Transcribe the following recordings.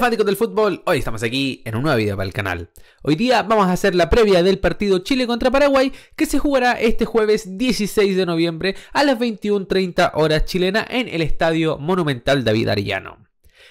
Hola del fútbol, hoy estamos aquí en un nuevo video para el canal. Hoy día vamos a hacer la previa del partido Chile contra Paraguay que se jugará este jueves 16 de noviembre a las 21.30 horas chilena en el Estadio Monumental David Arellano.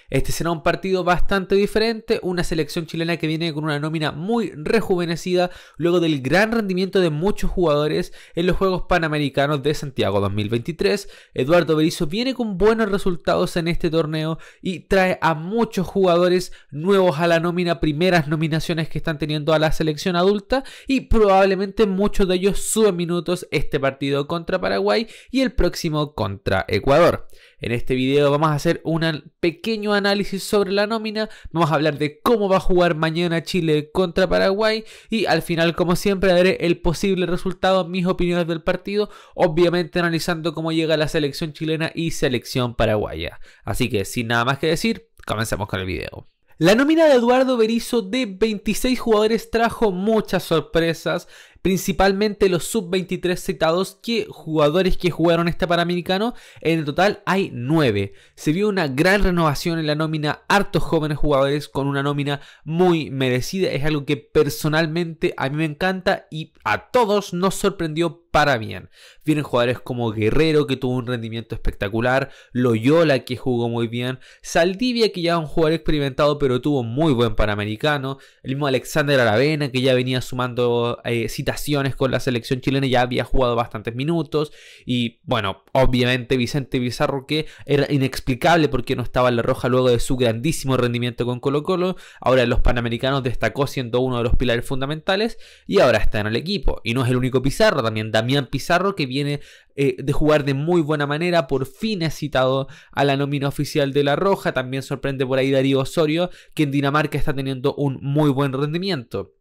Este será un partido bastante diferente, una selección chilena que viene con una nómina muy rejuvenecida luego del gran rendimiento de muchos jugadores en los Juegos Panamericanos de Santiago 2023. Eduardo Berizzo viene con buenos resultados en este torneo y trae a muchos jugadores nuevos a la nómina, primeras nominaciones que están teniendo a la selección adulta y probablemente muchos de ellos suben minutos este partido contra Paraguay y el próximo contra Ecuador. En este video vamos a hacer un pequeño análisis sobre la nómina, vamos a hablar de cómo va a jugar mañana Chile contra Paraguay y al final como siempre daré el posible resultado, mis opiniones del partido, obviamente analizando cómo llega la selección chilena y selección paraguaya. Así que sin nada más que decir, comencemos con el video. La nómina de Eduardo Berizzo de 26 jugadores trajo muchas sorpresas principalmente los sub-23 citados que jugadores que jugaron este Panamericano. En el total hay 9. Se vio una gran renovación en la nómina, hartos jóvenes jugadores con una nómina muy merecida. Es algo que personalmente a mí me encanta y a todos nos sorprendió para bien. Vienen jugadores como Guerrero, que tuvo un rendimiento espectacular, Loyola, que jugó muy bien, Saldivia, que ya es un jugador experimentado, pero tuvo muy buen Panamericano, el mismo Alexander Aravena, que ya venía sumando eh, citas con la selección chilena, ya había jugado bastantes minutos y bueno, obviamente Vicente Pizarro que era inexplicable porque no estaba en la roja luego de su grandísimo rendimiento con Colo Colo, ahora en los Panamericanos destacó siendo uno de los pilares fundamentales y ahora está en el equipo y no es el único Pizarro, también Damián Pizarro que viene eh, de jugar de muy buena manera, por fin ha citado a la nómina oficial de La Roja, también sorprende por ahí Darío Osorio que en Dinamarca está teniendo un muy buen rendimiento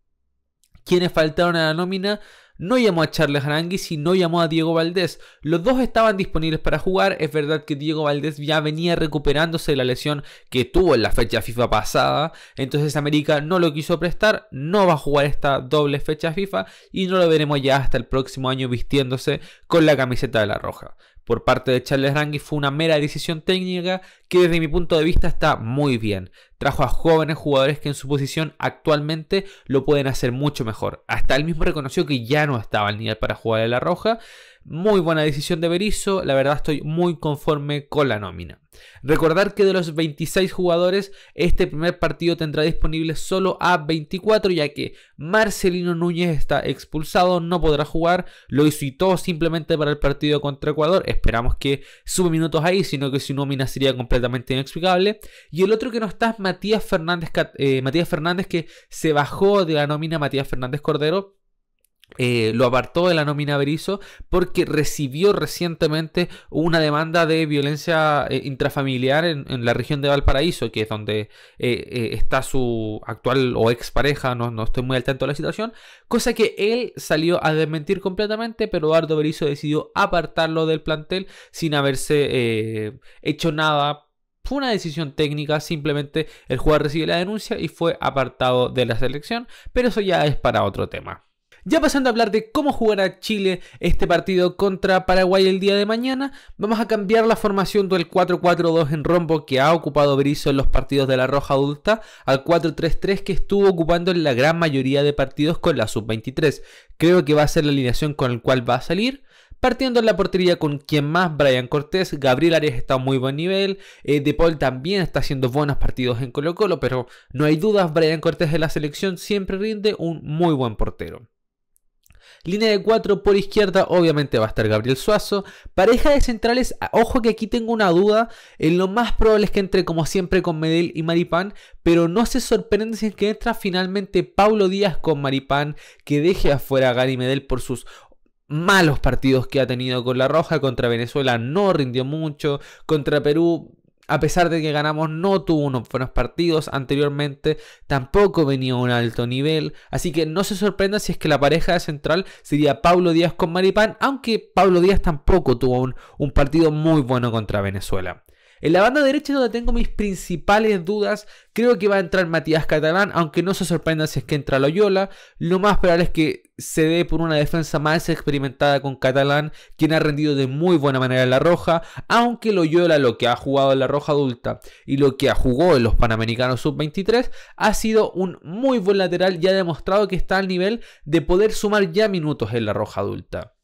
quienes faltaron a la nómina, no llamó a Charles Arangui, y no llamó a Diego Valdés. Los dos estaban disponibles para jugar. Es verdad que Diego Valdés ya venía recuperándose de la lesión que tuvo en la fecha FIFA pasada. Entonces América no lo quiso prestar, no va a jugar esta doble fecha FIFA y no lo veremos ya hasta el próximo año vistiéndose con la camiseta de la roja por parte de Charles rangi fue una mera decisión técnica que desde mi punto de vista está muy bien. Trajo a jóvenes jugadores que en su posición actualmente lo pueden hacer mucho mejor. Hasta él mismo reconoció que ya no estaba al nivel para jugar en la roja muy buena decisión de Berizzo, la verdad estoy muy conforme con la nómina. Recordar que de los 26 jugadores, este primer partido tendrá disponible solo a 24, ya que Marcelino Núñez está expulsado, no podrá jugar, lo todo simplemente para el partido contra Ecuador. Esperamos que sube minutos ahí, sino que su nómina sería completamente inexplicable. Y el otro que no está es Matías Fernández, eh, Matías Fernández que se bajó de la nómina Matías Fernández Cordero eh, lo apartó de la nómina Berizo porque recibió recientemente una demanda de violencia eh, intrafamiliar en, la región de Valparaíso, que es donde eh, está su actual o expareja, no, no estoy muy al tanto de la situación, cosa que él salió a desmentir completamente, pero Eduardo Berizo decidió apartarlo del plantel sin haberse hecho nada fue una decisión técnica, simplemente el jugador recibió la denuncia y fue apartado de la selección, pero eso ya es para otro tema. Ya pasando a hablar de cómo jugará Chile este partido contra Paraguay el día de mañana, vamos a cambiar la formación del 4-4-2 en rombo que ha ocupado Brizo en los partidos de la Roja Adulta al 4-3-3 que estuvo ocupando en la gran mayoría de partidos con la Sub-23. Creo que va a ser la alineación con la cual va a salir. Partiendo en la portería con quien más, Brian Cortés, Gabriel Arias está a muy buen nivel, eh, De Paul también está haciendo buenos partidos en Colo Colo, pero no hay dudas, Brian Cortés de la selección siempre rinde un muy buen portero. Línea de 4 por izquierda, obviamente va a estar Gabriel Suazo. Pareja de centrales, ah, ojo que aquí tengo una duda. En eh, lo más probable es que entre como siempre con Medel y Maripán, pero no se sorprende si es que entra finalmente Paulo Díaz con Maripán, que deje afuera a Gary Medel por sus malos partidos que ha tenido con la Roja, contra Venezuela no rindió mucho, contra Perú a pesar de que ganamos, no tuvo unos buenos partidos anteriormente, tampoco venía a un alto nivel, así que no se sorprenda si es que la pareja central sería Pablo Díaz con Maripán, aunque Pablo Díaz tampoco tuvo un, un partido muy bueno contra Venezuela. En la banda derecha es donde tengo mis principales dudas. Creo que va a entrar Matías Catalán, aunque no se sorprenda si es que entra Loyola. Lo más probable es que se dé por una defensa más experimentada con Catalán, quien ha rendido de muy buena manera en la Roja, aunque lo Loyola lo que ha jugado en la Roja adulta y lo que jugó en los Panamericanos sub-23 ha sido un muy buen lateral y ha demostrado que está al nivel de poder sumar ya minutos en la Roja adulta.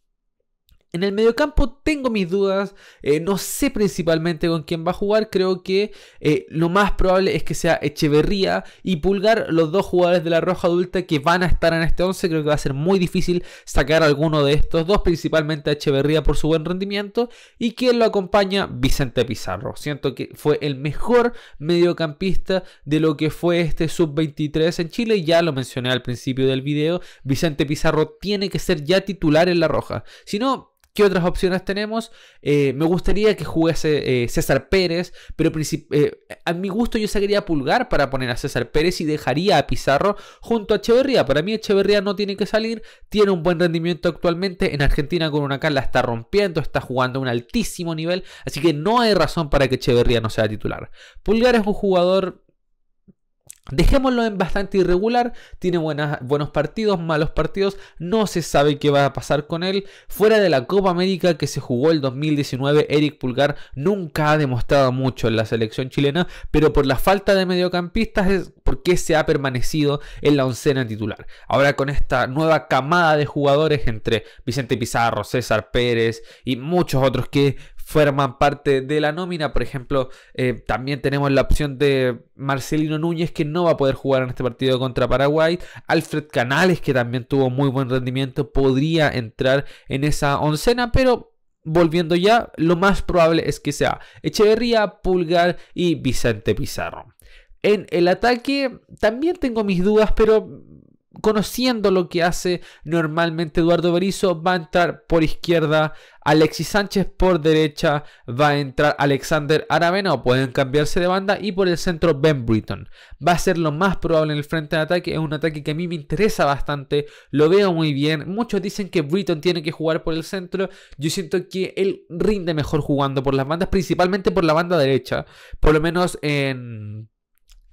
En el mediocampo tengo mis dudas, eh, no sé principalmente con quién va a jugar, creo que eh, lo más probable es que sea Echeverría y Pulgar, los dos jugadores de la Roja Adulta que van a estar en este 11, creo que va a ser muy difícil sacar alguno de estos dos, principalmente a Echeverría por su buen rendimiento y quien lo acompaña, Vicente Pizarro. Siento que fue el mejor mediocampista de lo que fue este sub-23 en Chile, ya lo mencioné al principio del video, Vicente Pizarro tiene que ser ya titular en la Roja, si no ¿Qué otras opciones tenemos? Eh, me gustaría que jugase eh, César Pérez, pero eh, a mi gusto yo sacaría Pulgar para poner a César Pérez y dejaría a Pizarro junto a Echeverría. Para mí Echeverría no tiene que salir, tiene un buen rendimiento actualmente. En Argentina con una la está rompiendo, está jugando a un altísimo nivel, así que no hay razón para que Echeverría no sea titular. Pulgar es un jugador Dejémoslo en bastante irregular, tiene buenas, buenos partidos, malos partidos, no se sabe qué va a pasar con él. Fuera de la Copa América que se jugó el 2019, Eric Pulgar nunca ha demostrado mucho en la selección chilena, pero por la falta de mediocampistas es porque se ha permanecido en la oncena titular. Ahora con esta nueva camada de jugadores entre Vicente Pizarro, César Pérez y muchos otros que forman parte de la nómina. Por ejemplo, eh, también tenemos la opción de Marcelino Núñez, que no va a poder jugar en este partido contra Paraguay. Alfred Canales, que también tuvo muy buen rendimiento, podría entrar en esa oncena, pero volviendo ya, lo más probable es que sea Echeverría, Pulgar y Vicente Pizarro. En el ataque también tengo mis dudas, pero conociendo lo que hace normalmente Eduardo Berizzo, va a entrar por izquierda, Alexis Sánchez por derecha, va a entrar Alexander Aravena o pueden cambiarse de banda y por el centro Ben Britton. Va a ser lo más probable en el frente de ataque, es un ataque que a mí me interesa bastante, lo veo muy bien, muchos dicen que Britton tiene que jugar por el centro, yo siento que él rinde mejor jugando por las bandas, principalmente por la banda derecha, por lo menos en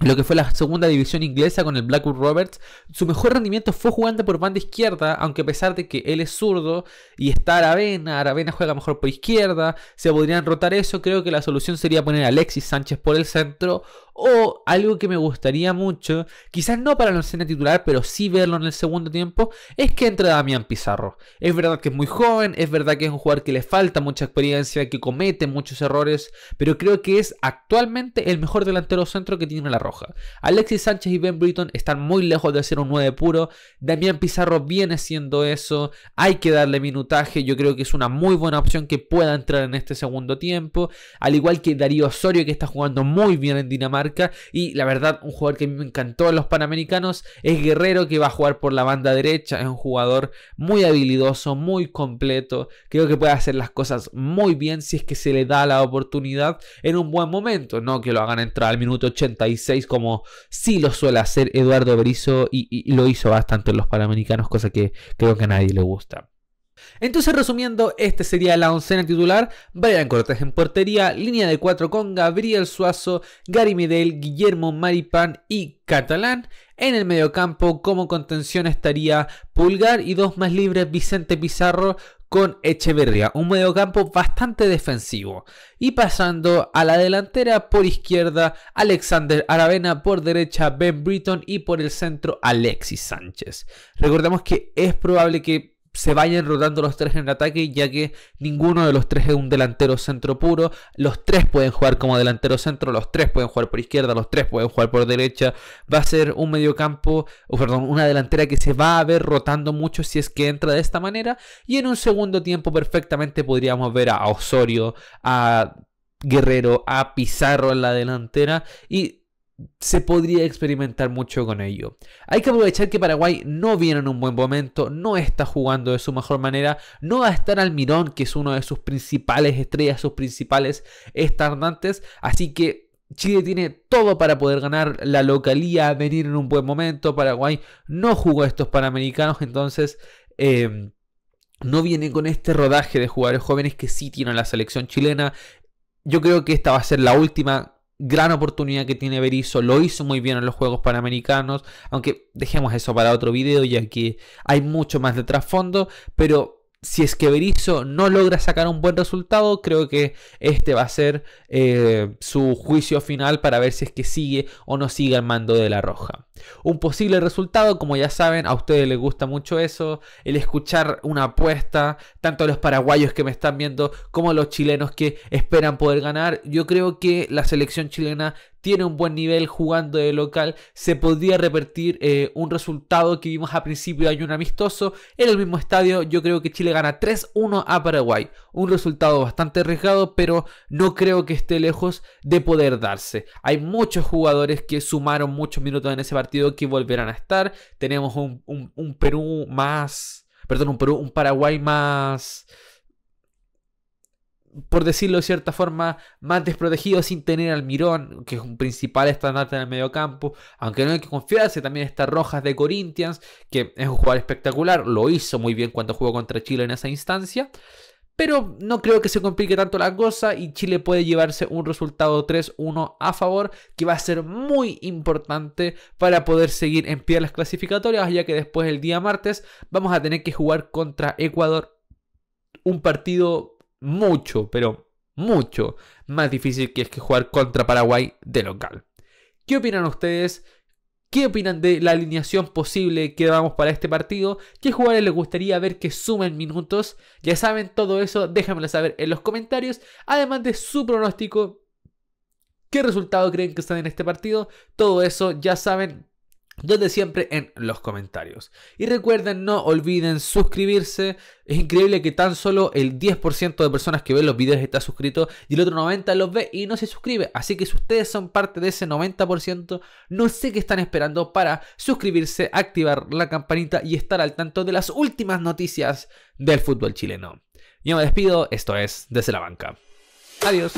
lo que fue la segunda división inglesa con el Blackwood Roberts. Su mejor rendimiento fue jugando por banda izquierda, aunque a pesar de que él es zurdo y está Aravena, Aravena juega mejor por izquierda, se podrían rotar eso. Creo que la solución sería poner a Alexis Sánchez por el centro o algo que me gustaría mucho, quizás no para la escena titular, pero sí verlo en el segundo tiempo, es que entre Damián Pizarro. Es verdad que es muy joven, es verdad que es un jugador que le falta mucha experiencia, que comete muchos errores, pero creo que es actualmente el mejor delantero centro que tiene la Roja. Alexis Sánchez y Ben Britton están muy lejos de ser un 9 puro. Damián Pizarro viene siendo eso. Hay que darle minutaje. Yo creo que es una muy buena opción que pueda entrar en este segundo tiempo. Al igual que Darío Osorio, que está jugando muy bien en Dinamarca y la verdad, un jugador que me encantó en los Panamericanos es Guerrero, que va a jugar por la banda derecha. Es un jugador muy habilidoso, muy completo. Creo que puede hacer las cosas muy bien si es que se le da la oportunidad en un buen momento. No que lo hagan entrar al minuto 86 como si lo suele hacer Eduardo Berizzo y lo hizo bastante en los Panamericanos, cosa que creo que a nadie le gusta. Entonces, resumiendo, este sería la oncena titular: Brian Cortés en portería, línea de 4 con Gabriel Suazo, Gary Medel, Guillermo Maripán y Catalán. En el mediocampo, como contención, estaría Pulgar y dos más libres: Vicente Pizarro con Echeverría. Un mediocampo bastante defensivo. Y pasando a la delantera, por izquierda, Alexander Aravena, por derecha, Ben Britton y por el centro, Alexis Sánchez. Recordemos que es probable que se vayan rotando los tres en el ataque, ya que ninguno de los tres es un delantero centro puro. Los tres pueden jugar como delantero centro, los tres pueden jugar por izquierda, los tres pueden jugar por derecha. Va a ser un medio o perdón, una delantera que se va a ver rotando mucho si es que entra de esta manera. Y en un segundo tiempo perfectamente podríamos ver a Osorio, a Guerrero, a Pizarro en la delantera y se podría experimentar mucho con ello. Hay que aprovechar que Paraguay no viene en un buen momento, no está jugando de su mejor manera, no va a estar Mirón. que es una de sus principales estrellas, sus principales estandartes, así que Chile tiene todo para poder ganar la localía, venir en un buen momento, Paraguay no jugó estos Panamericanos, entonces... Em, no viene con este rodaje de jugadores jóvenes que sí tienen la selección chilena. Yo creo que esta va a ser la última gran oportunidad que tiene Berizzo, lo hizo muy bien en los Juegos Panamericanos, aunque dejemos eso para otro video ya que hay mucho más de trasfondo, pero si es que Berizzo no logra sacar un buen resultado, creo que este va a ser eh, su juicio final para ver si es que sigue o no sigue al mando de la roja. Un posible resultado, como ya saben, a ustedes les gusta mucho eso, el escuchar una apuesta, tanto a los paraguayos que me están viendo como a los chilenos que esperan poder ganar. Yo creo que la selección chilena tiene un buen nivel jugando de local, se podría repetir eh, un resultado que vimos a principio de año un amistoso en el mismo estadio. Yo creo que Chile gana 3-1 a Paraguay, un resultado bastante arriesgado, pero no creo que esté lejos de poder darse. Hay muchos jugadores que sumaron muchos minutos en ese partido que volverán a estar. Tenemos un, un Perú más, perdón, un Perú, un Paraguay más por decirlo de cierta forma, más desprotegido sin tener al Mirón, que es un principal estandarte en el medio campo. Aunque no hay que confiarse, también está Rojas de Corinthians, que es un jugador espectacular, lo hizo muy bien cuando jugó contra Chile en esa instancia. Pero no creo que se complique tanto la cosa y Chile puede llevarse un resultado 3-1 a favor que va a ser muy importante para poder seguir en pie a las clasificatorias, ya que después el día martes vamos a tener que jugar contra Ecuador un partido mucho, pero mucho más difícil que es que jugar contra Paraguay de local. ¿Qué opinan ustedes? ¿Qué opinan de la alineación posible que damos para este partido? ¿Qué jugadores les gustaría ver que sumen minutos? Ya saben todo eso, déjamelo saber en los comentarios. Además de su pronóstico, qué resultado creen que están en este partido. Todo eso ya saben, donde siempre en los comentarios. Y recuerden, no olviden suscribirse. Es increíble que tan solo el 10% de personas que ven los videos está suscrito y el otro 90% los ve y no se suscribe. Así que si ustedes son parte de ese 90%, no sé qué están esperando para suscribirse, activar la campanita y estar al tanto de las últimas noticias del fútbol chileno. Yo me despido, esto es Desde la Banca. Adiós.